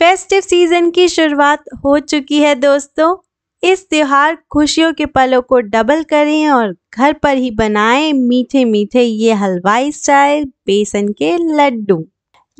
festive season की शुरुआत हो चुकी है दोस्तों इस त्यौहार खुशियों के पलों को डबल करें और घर पर ही बनाएं मीठे मीठे ये हलवाई स्टाइल बेसन के लड्डू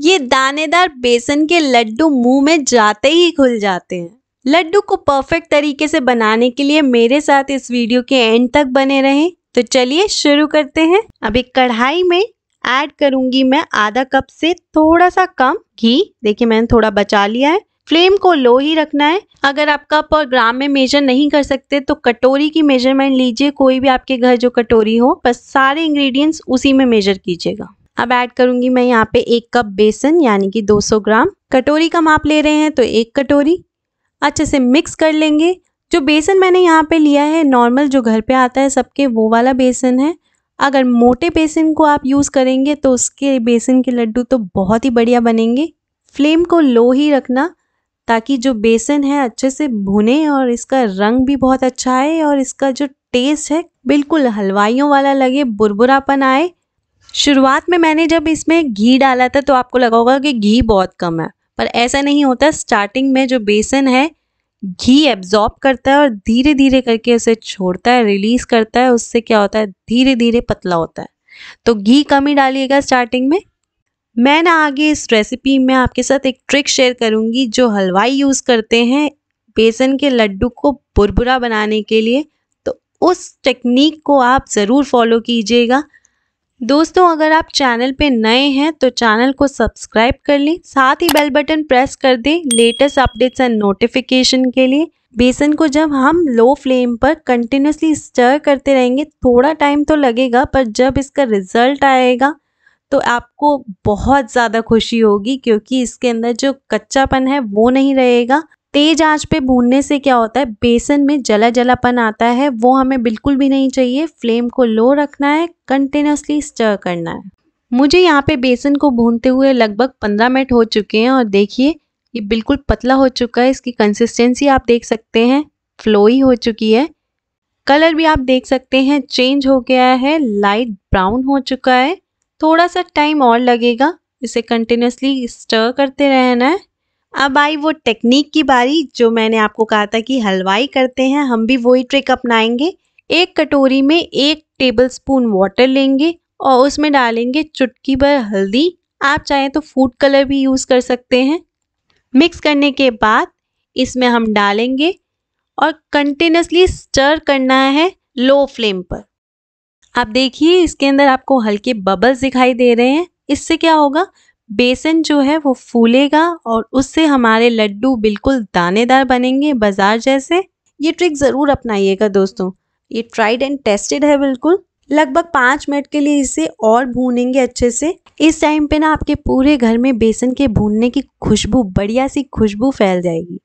ये दानेदार बेसन के लड्डू मुंह में जाते ही खुल जाते हैं लड्डू को परफेक्ट तरीके से बनाने के लिए मेरे साथ इस वीडियो के एंड तक बने रहें तो चलिए शुरू करते हैं अब एक कढ़ाई में ऐड करूंगी मैं आधा कप से थोड़ा सा कम घी देखिए मैंने थोड़ा बचा लिया है फ्लेम को लो ही रखना है अगर आप कप और ग्राम में मेजर नहीं कर सकते तो कटोरी की मेजरमेंट लीजिए कोई भी आपके घर जो कटोरी हो बस सारे इंग्रेडिएंट्स उसी में मेजर कीजिएगा अब ऐड करूंगी मैं यहाँ पे एक कप बेसन यानी कि 200 ग्राम कटोरी का माप ले रहे हैं तो एक कटोरी अच्छे से मिक्स कर लेंगे जो बेसन मैंने यहाँ पे लिया है नॉर्मल जो घर पे आता है सबके वो वाला बेसन है अगर मोटे बेसन को आप यूज़ करेंगे तो उसके बेसन के लड्डू तो बहुत ही बढ़िया बनेंगे फ्लेम को लो ही रखना ताकि जो बेसन है अच्छे से भुने और इसका रंग भी बहुत अच्छा आए और इसका जो टेस्ट है बिल्कुल हलवाइयों वाला लगे बुरबुरापन आए शुरुआत में मैंने जब इसमें घी डाला था तो आपको लगा होगा कि घी बहुत कम है पर ऐसा नहीं होता स्टार्टिंग में जो बेसन है घी एब्जॉर्ब करता है और धीरे धीरे करके उसे छोड़ता है रिलीज करता है उससे क्या होता है धीरे धीरे पतला होता है तो घी कम ही डालिएगा स्टार्टिंग में मैं ना आगे इस रेसिपी में आपके साथ एक ट्रिक शेयर करूंगी जो हलवाई यूज़ करते हैं बेसन के लड्डू को बुरबुरा बनाने के लिए तो उस टेक्निक को आप ज़रूर फॉलो कीजिएगा दोस्तों अगर आप चैनल पे नए हैं तो चैनल को सब्सक्राइब कर लें साथ ही बेल बटन प्रेस कर दें लेटेस्ट अपडेट्स एंड नोटिफिकेशन के लिए बेसन को जब हम लो फ्लेम पर कंटिन्यूसली स्टर करते रहेंगे थोड़ा टाइम तो लगेगा पर जब इसका रिजल्ट आएगा तो आपको बहुत ज़्यादा खुशी होगी क्योंकि इसके अंदर जो कच्चापन है वो नहीं रहेगा तेज आंच पे भूनने से क्या होता है बेसन में जला जलापन आता है वो हमें बिल्कुल भी नहीं चाहिए फ्लेम को लो रखना है कंटिन्यूसली स्टर करना है मुझे यहाँ पे बेसन को भूनते हुए लगभग पंद्रह मिनट हो चुके हैं और देखिए ये बिल्कुल पतला हो चुका है इसकी कंसिस्टेंसी आप देख सकते हैं फ्लोई हो चुकी है कलर भी आप देख सकते हैं चेंज हो गया है लाइट ब्राउन हो चुका है थोड़ा सा टाइम और लगेगा इसे कंटिन्यूसली स्टर करते रहना है अब आई वो टेक्निक की बारी जो मैंने आपको कहा था कि हलवाई करते हैं हम भी वही ट्रिक अपनाएंगे एक कटोरी में एक टेबल स्पून वाटर लेंगे और उसमें डालेंगे चुटकी भर हल्दी आप चाहें तो फूड कलर भी यूज़ कर सकते हैं मिक्स करने के बाद इसमें हम डालेंगे और कंटिन्यूसली स्टर करना है लो फ्लेम पर आप देखिए इसके अंदर आपको हल्के बबल्स दिखाई दे रहे हैं इससे क्या होगा बेसन जो है वो फूलेगा और उससे हमारे लड्डू बिल्कुल दानेदार बनेंगे बाज़ार जैसे ये ट्रिक ज़रूर अपनाइएगा दोस्तों ये ट्राइड एंड टेस्टेड है बिल्कुल लगभग पाँच मिनट के लिए इसे और भूनेंगे अच्छे से इस टाइम पे ना आपके पूरे घर में बेसन के भूनने की खुशबू बढ़िया सी खुशबू फैल जाएगी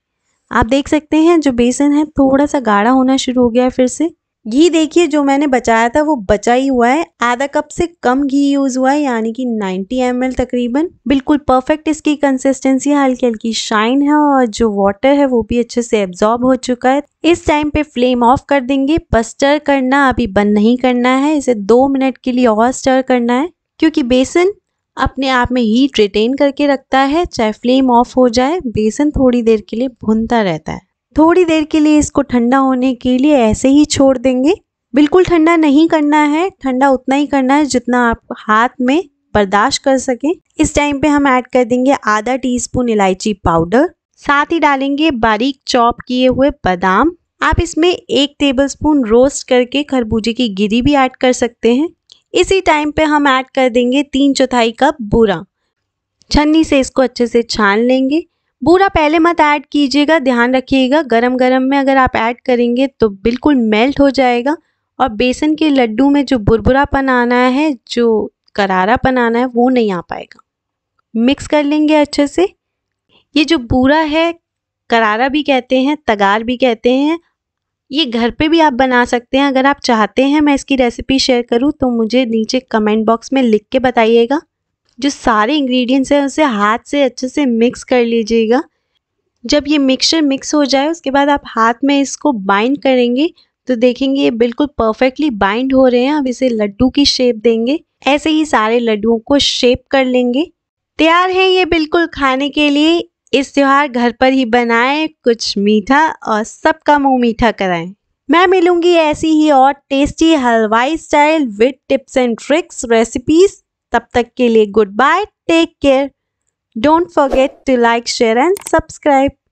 आप देख सकते हैं जो बेसन है थोड़ा सा गाढ़ा होना शुरू हो गया है फिर से घी देखिए जो मैंने बचाया था वो बचा ही हुआ है आधा कप से कम घी यूज़ हुआ है यानी कि 90 एम तकरीबन बिल्कुल परफेक्ट इसकी कंसिस्टेंसी हल्की हल्की शाइन है और जो वाटर है वो भी अच्छे से एब्जॉर्ब हो चुका है इस टाइम पे फ्लेम ऑफ कर देंगे बस स्टर करना अभी बंद नहीं करना है इसे दो मिनट के लिए और स्टर करना है क्योंकि बेसन अपने आप में हीट रिटेन करके रखता है चाहे फ्लेम ऑफ हो जाए बेसन थोड़ी देर के लिए भुनता रहता है थोड़ी देर के लिए इसको ठंडा होने के लिए ऐसे ही छोड़ देंगे बिल्कुल ठंडा नहीं करना है ठंडा उतना ही करना है जितना आप हाथ में बर्दाश्त कर सकें इस टाइम पे हम ऐड कर देंगे आधा टीस्पून इलायची पाउडर साथ ही डालेंगे बारीक चॉप किए हुए बादाम आप इसमें एक टेबलस्पून रोस्ट करके खरबूजे की गिरी भी ऐड कर सकते हैं इसी टाइम पे हम ऐड कर देंगे तीन चौथाई कप बूरा छन्नी से इसको अच्छे से छान लेंगे बूरा पहले मत ऐड कीजिएगा ध्यान रखिएगा गरम गरम में अगर आप ऐड करेंगे तो बिल्कुल मेल्ट हो जाएगा और बेसन के लड्डू में जो बुरबुरापन आना है जो करारापन आना है वो नहीं आ पाएगा मिक्स कर लेंगे अच्छे से ये जो बूरा है करारा भी कहते हैं तगार भी कहते हैं ये घर पे भी आप बना सकते हैं अगर आप चाहते हैं मैं इसकी रेसिपी शेयर करूँ तो मुझे नीचे कमेंट बॉक्स में लिख के बताइएगा जो सारे इंग्रेडिएंट्स हैं उसे हाथ से अच्छे से मिक्स कर लीजिएगा जब ये मिक्सचर मिक्स हो जाए उसके बाद आप हाथ में इसको बाइंड करेंगे तो देखेंगे ये बिल्कुल परफेक्टली बाइंड हो रहे हैं अब इसे लड्डू की शेप देंगे ऐसे ही सारे लड्डुओं को शेप कर लेंगे तैयार है ये बिल्कुल खाने के लिए इस त्यौहार घर पर ही बनाएं कुछ मीठा और सबका मुंह मीठा कराएं मैं मिलूंगी ऐसी ही और टेस्टी हलवाई style with tips and tricks recipes तब तक के लिए good bye take care don't forget to like share and subscribe